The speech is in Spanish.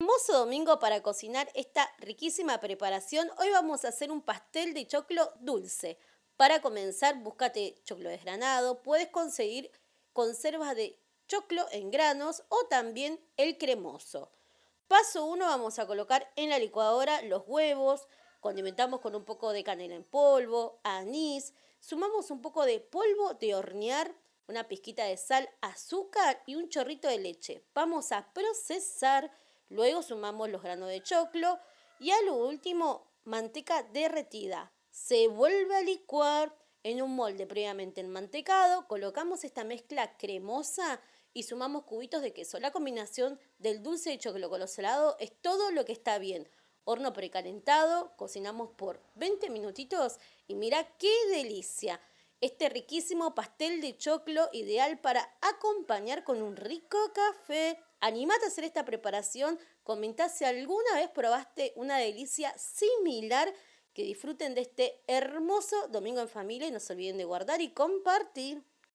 Hermoso domingo para cocinar esta riquísima preparación. Hoy vamos a hacer un pastel de choclo dulce. Para comenzar, búscate choclo desgranado. Puedes conseguir conservas de choclo en granos o también el cremoso. Paso 1 vamos a colocar en la licuadora los huevos, condimentamos con un poco de canela en polvo, anís, sumamos un poco de polvo de hornear, una pizquita de sal, azúcar y un chorrito de leche. Vamos a procesar Luego sumamos los granos de choclo y a lo último manteca derretida. Se vuelve a licuar en un molde previamente enmantecado, colocamos esta mezcla cremosa y sumamos cubitos de queso. La combinación del dulce de choclo con lo salado es todo lo que está bien. Horno precalentado, cocinamos por 20 minutitos y mira qué delicia. Este riquísimo pastel de choclo ideal para acompañar con un rico café. Animate a hacer esta preparación. Comentá si alguna vez probaste una delicia similar. Que disfruten de este hermoso domingo en familia y no se olviden de guardar y compartir.